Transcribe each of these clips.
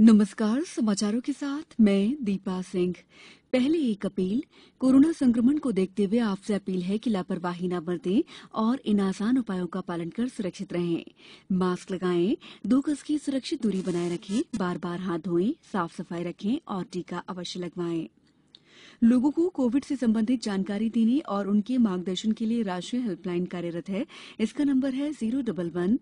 नमस्कार समाचारों के साथ मैं दीपा सिंह पहले एक अपील कोरोना संक्रमण को देखते हुए आपसे अपील है कि लापरवाही न बरतें और इन आसान उपायों का पालन कर सुरक्षित रहें मास्क लगाएं दो गज की सुरक्षित दूरी बनाए रखें बार बार हाथ धोएं साफ सफाई रखें और टीका अवश्य लगवाएं लोगों को कोविड से संबंधित जानकारी देने और उनके मार्गदर्शन के लिए राष्ट्रीय हेल्पलाइन कार्यरत है इसका नंबर है zero double one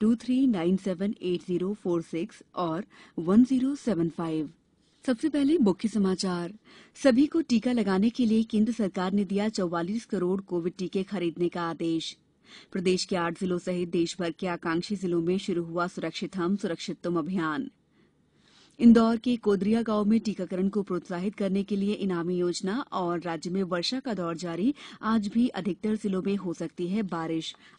two three nine seven eight zero four six और वन जीरो सेवन फाइव सबसे पहले मुख्य समाचार सभी को टीका लगाने के लिए केंद्र सरकार ने दिया चौवालीस करोड़ कोविड टीके खरीदने का आदेश प्रदेश के आठ जिलों सहित देश भर के आकांक्षी जिलों में शुरू हुआ सुरक्षित हम सुरक्षित तुम अभियान इंदौर के कोदरिया गांव में टीकाकरण को प्रोत्साहित करने के लिए इनामी योजना और राज्य में वर्षा का दौर जारी आज भी अधिकतर जिलों में हो सकती है बारिश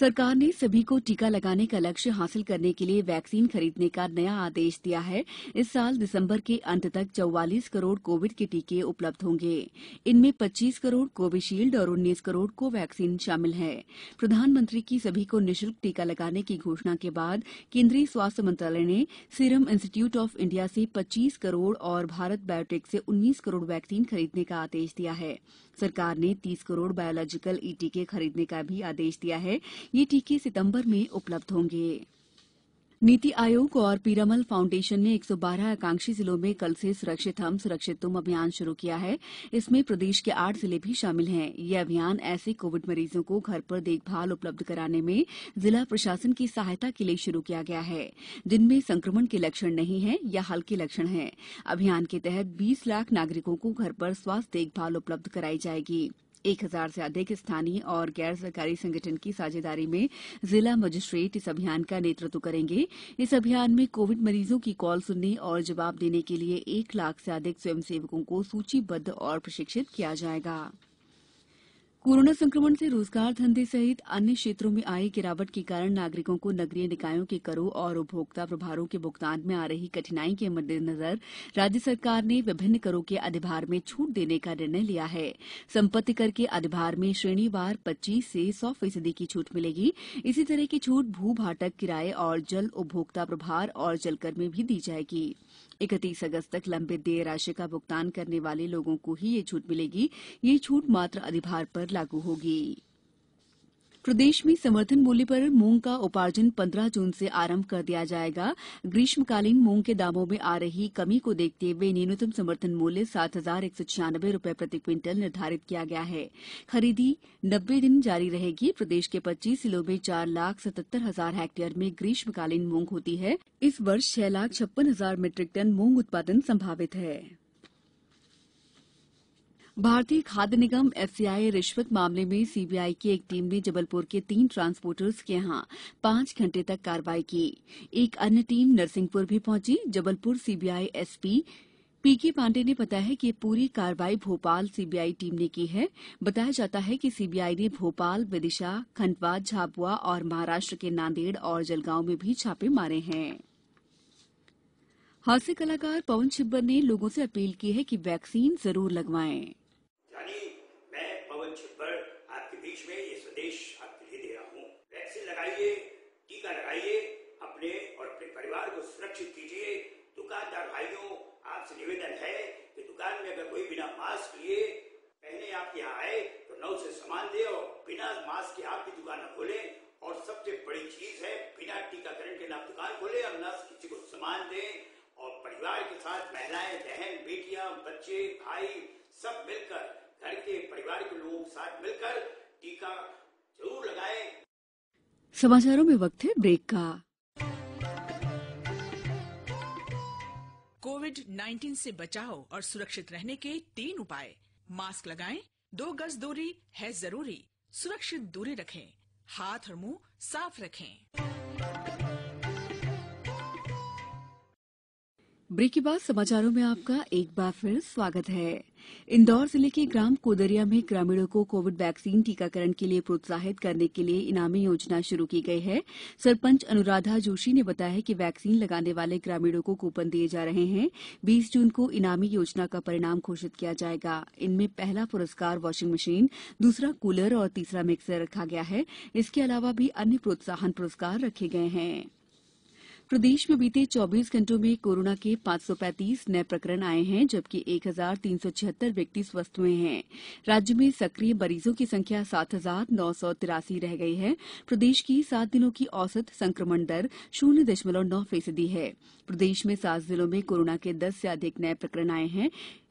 सरकार ने सभी को टीका लगाने का लक्ष्य हासिल करने के लिए वैक्सीन खरीदने का नया आदेश दिया है इस साल दिसंबर के अंत तक चौवालीस करोड़ कोविड के टीके उपलब्ध होंगे इनमें पच्चीस करोड़ कोविशील्ड और उन्नीस करोड़ कोवैक्सीन शामिल है प्रधानमंत्री की सभी को निःशुल्क टीका लगाने की घोषणा के बाद केंद्रीय स्वास्थ्य मंत्रालय ने सीरम इंस्टीट्यूट ऑफ इंडिया से पच्चीस करोड़ और भारत बायोटेक से उन्नीस करोड़ वैक्सीन खरीदने का आदेश दिया है सरकार ने तीस करोड़ बायोलॉजिकल ई टीके खरीदने का भी आदेश दिया है ये टीके सितंबर में उपलब्ध होंगे नीति आयोग और पीरामल फाउंडेशन ने 112 आकांक्षी जिलों में कल से सुरक्षित हम सुरक्षित तुम अभियान शुरू किया है इसमें प्रदेश के आठ जिले भी शामिल हैं ये अभियान ऐसे कोविड मरीजों को घर पर देखभाल उपलब्ध कराने में जिला प्रशासन की सहायता के लिए शुरू किया गया है जिनमें संक्रमण के लक्षण नहीं है या हल्के लक्षण है अभियान के तहत बीस लाख नागरिकों को घर पर स्वास्थ्य देखभाल उपलब्ध कराई जाएगी एक हजार से अधिक स्थानीय और गैर सरकारी संगठन की साझेदारी में जिला मजिस्ट्रेट इस अभियान का नेतृत्व करेंगे इस अभियान में कोविड मरीजों की कॉल सुनने और जवाब देने के लिए एक लाख से अधिक स्वयंसेवकों को सूचीबद्ध और प्रशिक्षित किया जाएगा कोरोना संक्रमण से रोजगार धंधे सहित अन्य क्षेत्रों में आई गिरावट के कारण नागरिकों को नगरीय निकायों के करों और उपभोक्ता प्रभारों के भुगतान में आ रही कठिनाई के मद्देनजर राज्य सरकार ने विभिन्न करों के अधिभार में छूट देने का निर्णय लिया है संपत्ति कर के अधिभार में श्रेणीवार पच्चीस से सौ फीसदी की छूट मिलेगी इसी तरह की छूट भू भाटक किराए और जल उपभोक्ता प्रभार और जलकर में भी दी जाएगी इकतीस अगस्त तक लंबित देय राशि का भुगतान करने वाले लोगों को ही यह छूट मिलेगी यह छूट मात्र अधिभार पर लागू होगी प्रदेश में समर्थन मूल्य पर मूंग का उपार्जन पन्द्रह जून से आरंभ कर दिया जाएगा ग्रीष्मकालीन मूंग के दामों में आ रही कमी को देखते हुए न्यूनतम समर्थन मूल्य सात हजार एक सौ छियानबे रूपये प्रति क्विंटल निर्धारित किया गया है खरीदी नब्बे दिन जारी रहेगी प्रदेश के पच्चीस जिलों में चार लाख सतहत्तर हजार हेक्टेयर में ग्रीष्मकालीन मूंग होती है इस वर्ष छह लाख छप्पन हजार मीट्रिक टन मूंग उत्पादन संभावित है भारतीय खाद्य निगम एफसीआई रिश्वत मामले में सीबीआई की एक टीम ने जबलपुर के तीन ट्रांसपोर्टर्स के यहां पांच घंटे तक कार्रवाई की एक अन्य टीम नरसिंहपुर भी पहुंची Jabalpur CBI SP PK Pandey ने बताया कि पूरी कार्रवाई भोपाल सीबीआई टीम ने की है बताया जाता है कि सीबीआई ने भोपाल विदिशा खंडवा झाबुआ और महाराष्ट्र के नांदेड़ और जलगांव में भी छापे मारे हैं हास्य कलाकार पवन छिब्बर ने लोगों से अपील की है कि वैक्सीन जरूर लगवाएं मंच पर आपके बीच में ये संदेश आपके लिए दे रहा हूँ वैक्सीन लगाइए टीका लगाइए अपने और अपने परिवार को सुरक्षित कीजिए दुकानदार भाइयों आपसे निवेदन है कि दुकान में अगर कोई बिना मास्क लिए पहने आप यहाँ आए तो नौ से सामान दे और बिना मास्क के आपकी दुकान दुकान खोले और सबसे बड़ी चीज है बिना टीकाकरण के ना दुकान खोले और न किसी को सामान दे और परिवार के साथ महिलाएं बहन बेटिया बच्चे भाई सब मिलकर घर के परिवार के लोग साथ मिलकर टीका जरूर लगाएं समाचारों में वक्त है ब्रेक का कोविड 19 से बचाव और सुरक्षित रहने के तीन उपाय मास्क लगाएं, दो गज दूरी है जरूरी सुरक्षित दूरी रखें हाथ और मुंह साफ रखें ब्रेक के बाद समाचारों में आपका एक बार फिर स्वागत है इंदौर जिले के ग्राम कोदरिया में ग्रामीणों को कोविड वैक्सीन टीकाकरण के लिए प्रोत्साहित करने के लिए इनामी योजना शुरू की गई है सरपंच अनुराधा जोशी ने बताया कि वैक्सीन लगाने वाले ग्रामीणों को कूपन दिए जा रहे हैं 20 जून को इनामी योजना का परिणाम घोषित किया जाएगा इनमें पहला पुरस्कार वॉशिंग मशीन दूसरा कूलर और तीसरा मिक्सर रखा गया है इसके अलावा भी अन्य प्रोत्साहन पुरस्कार रखे गए हैं प्रदेश में बीते चौबीस घंटों में कोरोना के पांच सौ पैंतीस नए प्रकरण आए हैं जबकि एक हजार तीन सौ छिहत्तर व्यक्ति स्वस्थ हुए हैं राज्य में सक्रिय मरीजों की संख्या सात हजार नौ सौ तिरासी रह गई है प्रदेश की सात दिनों की औसत संक्रमण दर शून्य दशमलव नौ फीसदी है प्रदेश में सात जिलों में कोरोना के दस से अधिक नए प्रकरण आए हैं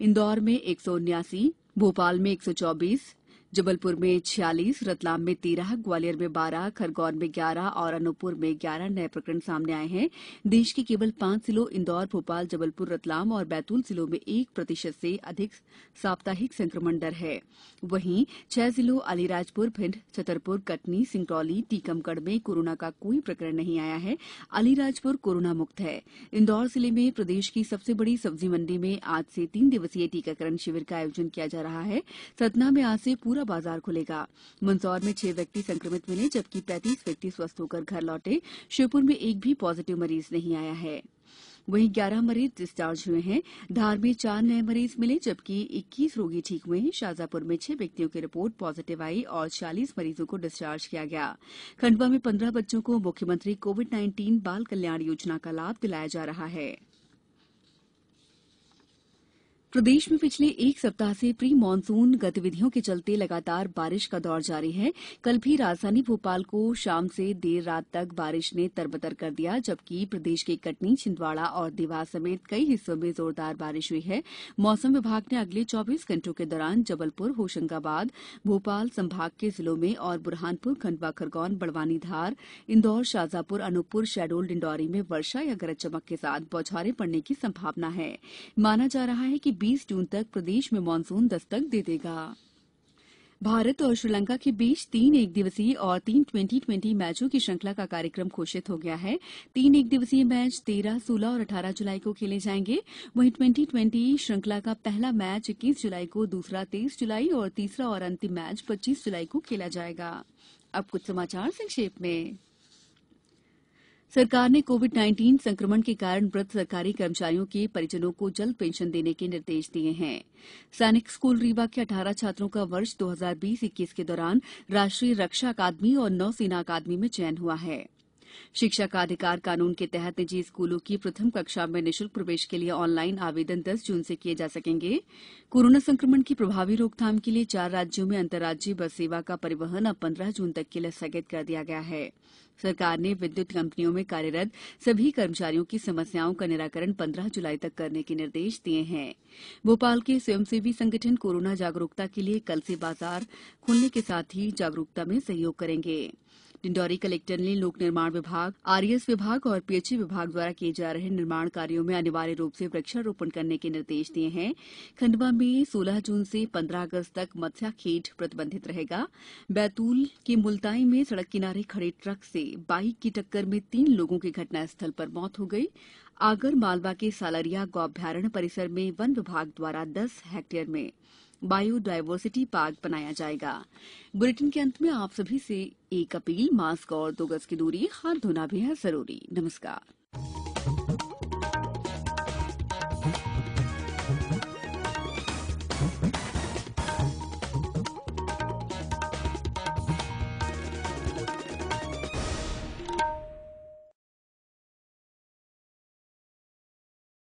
इंदौर में एक सौ उन्यासी भोपाल में एक सौ चौबीस जबलपुर में छियालीस रतलाम में तेरह ग्वालियर में बारह खरगोन में ग्यारह और अनूपपुर में ग्यारह नए प्रकरण सामने आए हैं देश के केवल पांच जिलों इंदौर भोपाल जबलपुर रतलाम और बैतूल जिलों में एक प्रतिशत से अधिक साप्ताहिक संक्रमण दर है वहीं छह जिलों अलीराजपुर भिंड छतरपुर कटनी सिंगरौली टीकमगढ़ में कोरोना का कोई प्रकरण नहीं आया है अलीराजपुर कोरोना मुक्त है इंदौर जिले में प्रदेश की सबसे बड़ी सब्जी मंडी में आज से तीन दिवसीय टीकाकरण शिविर का आयोजन किया जा रहा है सतना में आज से पूरा पूरा बाजार खुलेगा मंदसौर में छह व्यक्ति संक्रमित मिले जबकि पैंतीस व्यक्ति स्वस्थ होकर घर लौटे श्योपुर में एक भी पॉजिटिव मरीज नहीं आया है वहीं ग्यारह मरीज डिस्चार्ज हुए हैं धार में चार नए मरीज मिले जबकि इक्कीस रोगी ठीक हुए हैं शाजापुर में छह व्यक्तियों की रिपोर्ट पॉजिटिव आई और 40 मरीजों को डिस्चार्ज किया गया खंडवा में 15 बच्चों को मुख्यमंत्री कोविड नाइन्टीन बाल कल्याण योजना का लाभ दिलाया जा रहा है मौसम प्रदेश में पिछले एक सप्ताह से प्री मानसून गतिविधियों के चलते लगातार बारिश का दौर जारी है कल भी राजधानी भोपाल को शाम से देर रात तक बारिश ने तरबतर कर दिया जबकि प्रदेश के कटनी छिंदवाड़ा और देवास समेत कई हिस्सों में जोरदार बारिश हुई है मौसम विभाग ने अगले चौबीस घंटों के दौरान जबलपुर होशंगाबाद भोपाल संभाग के जिलों में और बुरहानपुर खंडवा खरगौन बड़वानी धार इंदौर शाजापुर अनूपपुर शहडोल डिंडौरी में वर्षा या गरज चमक के साथ बौछारें पड़ने की संभावना है माना जा रहा है कि बीस जून तक प्रदेश में मानसून दस्तक दे देगा भारत और श्रीलंका के बीच तीन एक दिवसीय और तीन ट्वेंटी ट्वेंटी मैचों की श्रृंखला का कार्यक्रम घोषित हो गया है तीन एक दिवसीय मैच तेरह सोलह और अठारह जुलाई को खेले जाएंगे वहीं ट्वेंटी ट्वेंटी श्रृंखला का पहला मैच इक्कीस जुलाई को दूसरा तेईस जुलाई और तीसरा और अंतिम मैच पच्चीस जुलाई को खेला जाएगा अब कुछ समाचार संक्षेप में सरकार ने कोविड नाइन्टीन संक्रमण के कारण मृत सरकारी कर्मचारियों के परिजनों को जल्द पेंशन देने के निर्देश दिए हैं सैनिक स्कूल रीवा के अठारह छात्रों का वर्ष दो हजार बीस इक्कीस के दौरान राष्ट्रीय रक्षा अकादमी और नौसेना अकादमी में चयन हुआ हा शिक्षा का अधिकार कानून के तहत निजी स्कूलों की प्रथम कक्षा में निःशुल्क प्रवेश के लिए ऑनलाइन आवेदन दस जून से किए जा सकेंगे कोरोना संक्रमण की प्रभावी रोकथाम के लिए चार राज्यों में अंतर्राज्यीय बस सेवा का परिवहन अब पन्द्रह जून तक के लिए स्थगित कर दिया गया है सरकार ने विद्युत कंपनियों में कार्यरत सभी कर्मचारियों की समस्याओं का निराकरण 15 जुलाई तक करने के निर्देश दिए हैं भोपाल के स्वयंसेवी संगठन कोरोना जागरूकता के लिए कल से बाजार खुलने के साथ ही जागरूकता में सहयोग करेंगे डिंडौरी कलेक्टर ने लोक निर्माण विभाग आरईएस विभाग और पीएचई विभाग द्वारा किये जा रहे निर्माण कार्यों में अनिवार्य रूप से वृक्षारोपण करने के निर्देश दिये हैं खंडवा में सोलह जून से पन्द्रह अगस्त तक मत्स्याखेट प्रतिबंधित रहेगा बैतूल के मुलताई में सड़क किनारे खड़े ट्रक से बाइक की टक्कर में तीन लोगों की घटनास्थल पर मौत हो गई आगर मालवा के सालरिया गौभ्यारण परिसर में वन विभाग द्वारा दस हेक्टेयर में बायोडायवर्सिटी पार्क बनाया जाएगा बुलेटिन के अंत में आप सभी से एक अपील मास्क और दो गज की दूरी हाथ धोना भी है जरूरी नमस्कार